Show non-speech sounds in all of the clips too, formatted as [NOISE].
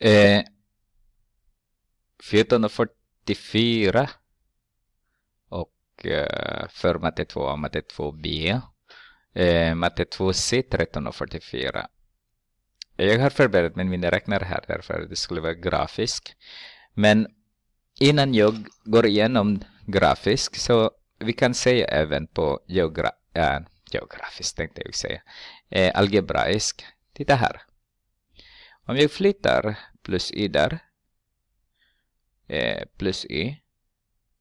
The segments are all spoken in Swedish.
1444 eh, och eh, för matte 2 och matte 2b. Eh, matte 2c 1344. Jag har förberett med mina räknare här därför det skulle vara grafisk. Men innan jag går igenom grafisk så vi kan säga även på geogra äh, geografiskt tänkte jag säga. Eh, algebraisk. Titta här. Om jag flyttar plus i där. Eh, plus i.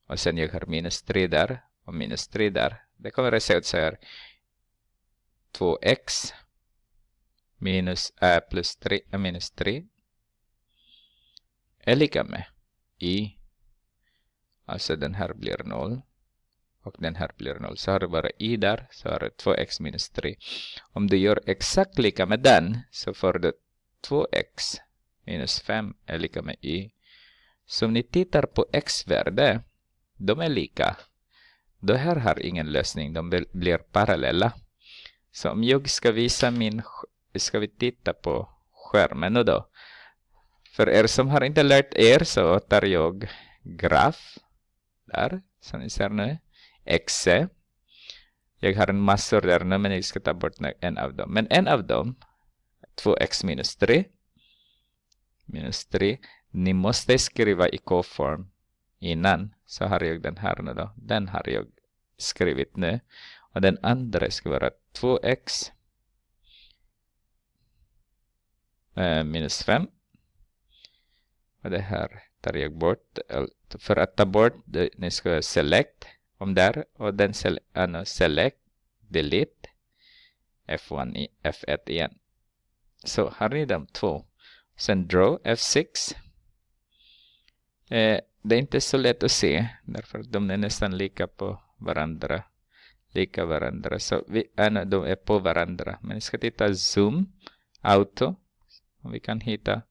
Och sen jag har minus 3 där. Och minus 3 där. Det kommer att se ut så här. 2x minus, äh, plus 3, äh, eh, minus 3 är lika med i. Alltså den här blir 0 och den här blir 0. Så har du bara i där så har du 2x minus 3. Om du gör exakt lika med den så får du 2x minus 5 är lika med y. Så om ni tittar på x-värde, de är lika. Det här har ingen lösning, de blir parallella. Så om jag ska visa min, ska vi titta på skärmen nu då. För er som har inte lärt er så tar jag graf, där, som ni ser nu, exe. Jag har en massor där nu men jag ska ta bort en av dem. Men en av dem 2x minus 3 minus 3. Ni måste skriva i k-form innan. Så har jag den här nu då. Den har jag skrivit nu. Och den andra ska vara 2x eh, minus 5. Och det här tar jag bort. För att ta bort, ni ska select om där. Och den sel, uh, select, delete, F1, F1 igen. Så här är de två. Sen draw F6. Eh, det är inte så lätt att se därför att de är nästan lika på varandra. Lika varandra. Så vi, äh, de är på varandra. Men vi ska titta zoom, auto. Om vi kan hitta.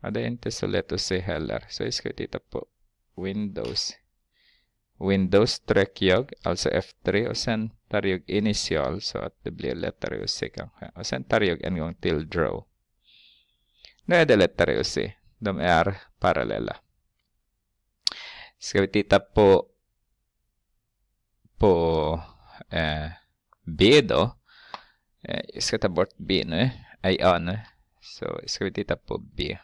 Ja, det är inte så lätt att se heller. Så vi ska titta på Windows Windows-jag, alltså F3 och sen tar jag initial så att det blir lättare att se kanske. Och sen tar jag en gång till draw. Nu är det lättare att se. De är parallella. Ska vi titta på på eh, B då. Eh, jag ska ta bort B nu. Nej, A nu. Så ska vi titta på B. Eh,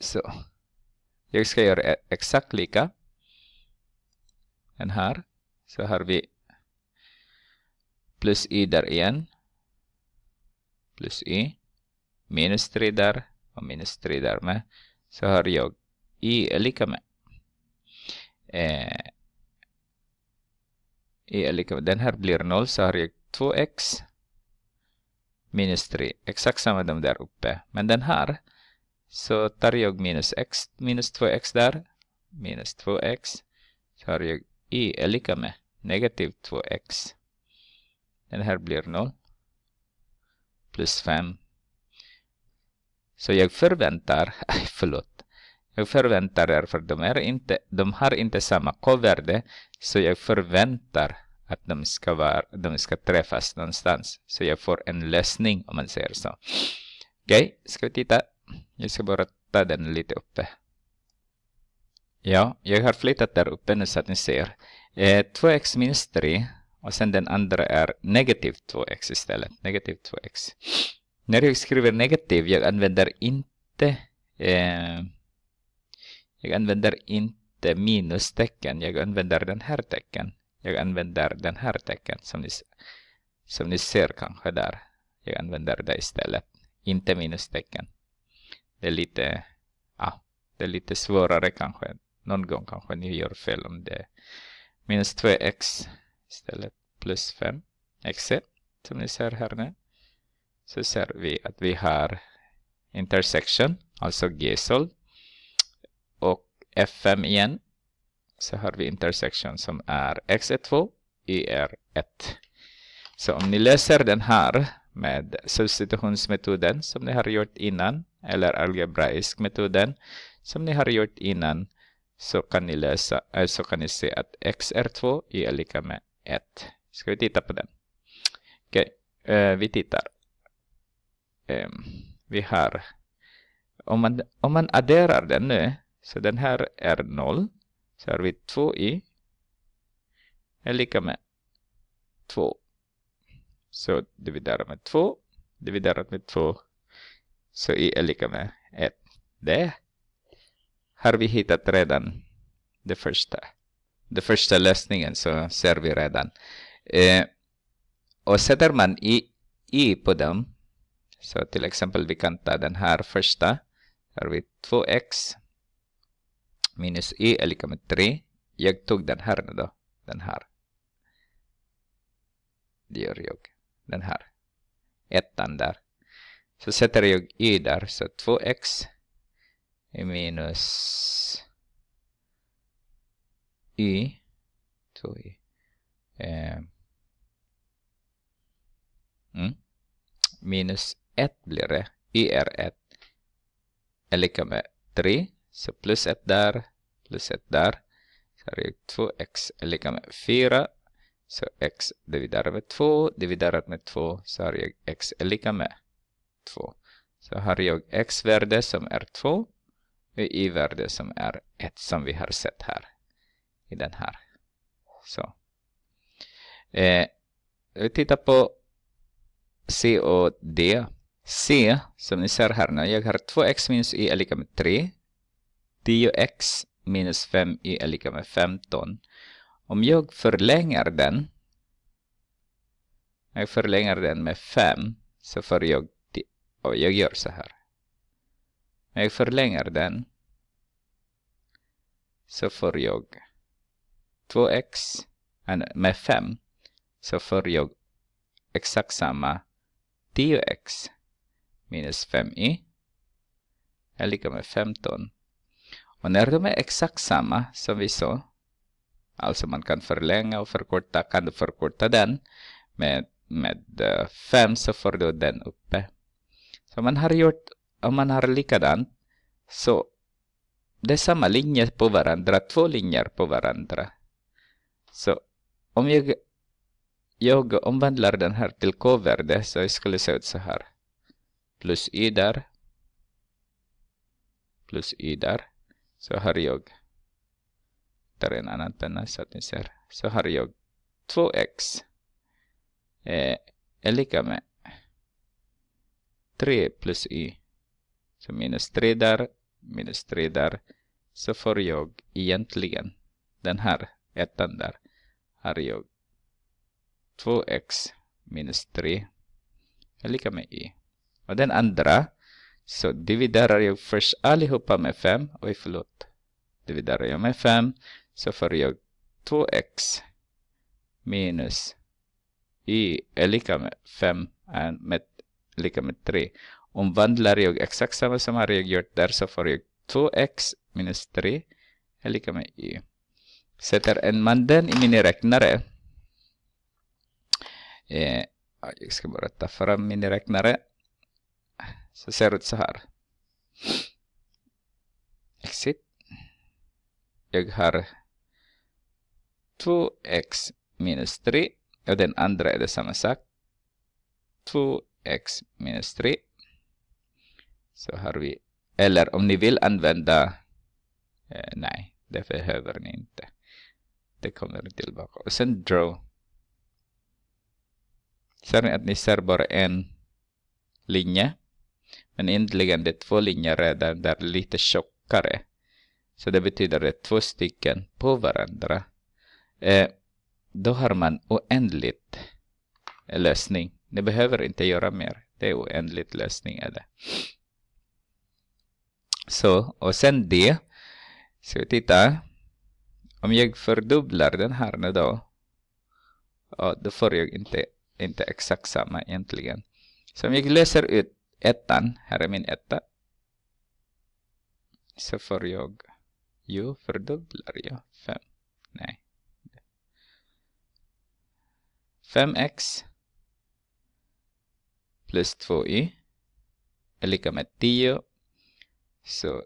så. Jag ska göra e- exakt lika. Den här. Så har vi plus i där igen. Plus i. Minus 3 där och minus 3 där med. Så har jag i är lika med. Eh, i är lika med. Den här blir 0 så har jag 2x minus 3. Exakt samma de där uppe. Men den här So tarjog minus x, minus 2x där. Minus 2x. jag y är lika med negativ 2x. Den här blir 0. Plus 5. Så jag förväntar, [LAUGHS] förlåt. Jag förväntar er, för de, är inte, de har inte samma k-värde. Så jag förväntar att de ska, vara, de ska träffas någonstans. Så jag får en lösning om man säger så. Okej, okay, ska vi titta jag ska bara ta den lite uppe. Ja, jag har flyttat där uppe nu så att ni ser. Eh, 2x minus 3 och sen den andra är negativ 2x istället. Negativ 2x. När jag skriver negativ, jag använder inte eh, jag använder inte minustecken, jag använder den här tecken. Jag använder den här tecken som ni, som ni ser kanske där. Jag använder det istället, inte minustecken det är lite, ja, det är lite svårare kanske. Någon gång kanske ni gör fel om det minus 2x istället plus 5 x som ni ser här nu. Så ser vi att vi har intersection, alltså g-sol och f5 igen. Så har vi intersection som är x12, yr1. Så om ni läser den här med substitutionsmetoden som ni har gjort innan eller algebraisk metoden som ni har gjort innan så kan ni läsa, eh, så kan ni se att x är 2, y är lika med 1. Ska vi titta på den? Okej, okay. uh, eh, vi tittar. Um, vi har, om man, om man adderar den nu, så den här är 0, så har vi 2y är lika med 2 så dividerat med 2, dividerat med 2. Så i är lika med 1. Det har vi hittat redan det första. Den första lösningen så ser vi redan. Eh, och sätter man i, i på dem, så till exempel vi kan ta den här första. Här har vi 2x minus i är lika med 3. Jag tog den här nu då, den här. Det gör jag den här ettan där. Så sätter jag i där. Så 2x är minus y. 2y. Eh, mm. Minus 1 blir det. y är 1. Är lika med 3. Så plus 1 där. Plus 1 där. Så har jag 2x är lika med 4 så x dividerat med 2 dividerat med 2 så har jag x är lika med 2. Så har jag x-värde som är 2 och y-värde som är 1 som vi har sett här i den här. Så. Eh, vi tittar på C och D. C, som ni ser här nu, jag har 2x minus y är lika med 3. 10x minus 5y är lika med 15. Om jag förlänger den, jag förlänger den med 5, så får jag, och jag gör så här. Jag förlänger den, så får jag 2x äh, med 5, så får jag exakt samma 10x minus 5i är lika med 15. Och när de är exakt samma som vi sa Alltså man kan förlänga och förkorta. Kan du förkorta den med, med 5 eh, så får du den uppe. Så man har gjort, om man har likadant, så det är samma linje på varandra, två linjer på varandra. Så om jag, jag omvandlar den här till k-värde så skulle det se ut så här. Plus y där. Plus y där. Så har jag hittar en annan penna så att ni ser. Så har jag 2x eh, är lika med 3 plus y. Så minus 3 där, minus 3 där. Så får jag egentligen den här ettan där. Har jag 2x minus 3 är lika med y. Och den andra, så dividerar jag först allihopa med 5. Oj, förlåt. Dividerar jag med 5 så får jag 2x minus y är lika med 5 är med, lika med 3. Omvandlar jag exakt samma som jag har gjort där så får jag 2x minus 3 är lika med y. Sätter en den i min räknare. Eh, jag ska bara ta fram min räknare. Så ser det ut så här. Exit. Jag har 2x minus 3 och den andra är det samma sak. 2x minus 3. Så har vi, eller om ni vill använda, eh, nej, det behöver ni inte. Det kommer tillbaka. Och sen draw. Ser ni att ni ser bara en linje? Men egentligen det är två linjer redan där lite tjockare. Så det betyder att det är två stycken på varandra. Eh, då har man oändligt lösning. Ni behöver inte göra mer. Det är oändligt lösning. Eller? Så, och sen det. Så vi titta. Om jag fördubblar den här nu då. då får jag inte, inte exakt samma egentligen. Så om jag löser ut ettan. Här är min etta. Så får jag. Jo, fördubblar jag fem. 5x plus 2y är lika med 10. Så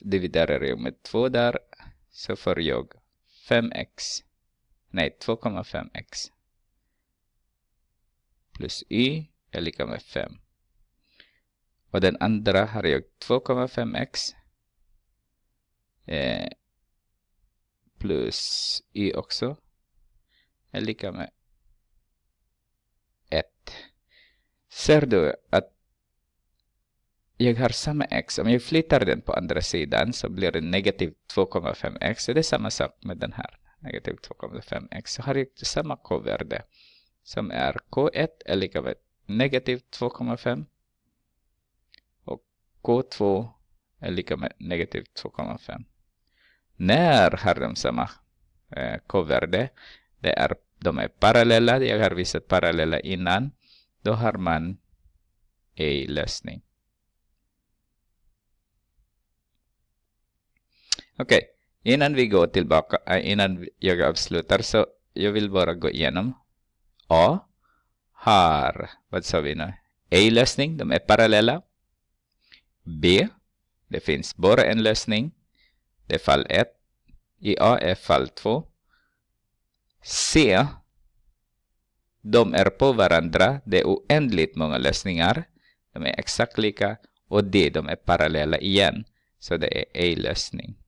dividerar jag med 2 där så får jag 5x. Nej, 2,5x plus y är lika med 5. Och den andra har jag 2,5x eh, plus y också är lika med ett. Ser du att jag har samma x. Om jag flyttar den på andra sidan så blir det negativ 2,5x. Så det är samma sak med den här. Negativ 2,5x. Så har jag samma k-värde som är k1 är lika med negativ 2,5 och k2 är lika med negativ 2,5. När har de samma eh, k-värde? Det är de är parallella, jag har visat parallella innan, då har man ej lösning. Okej, okay. innan vi går tillbaka, äh, innan jag avslutar så jag vill bara gå igenom. A har, vad sa vi nu? A-lösning, de är parallella. B, det finns bara en lösning. Det är fall 1. I A är fall 2 se. De är på varandra, det är oändligt många lösningar. De är exakt lika och de, de är parallella igen. Så det är ej lösning.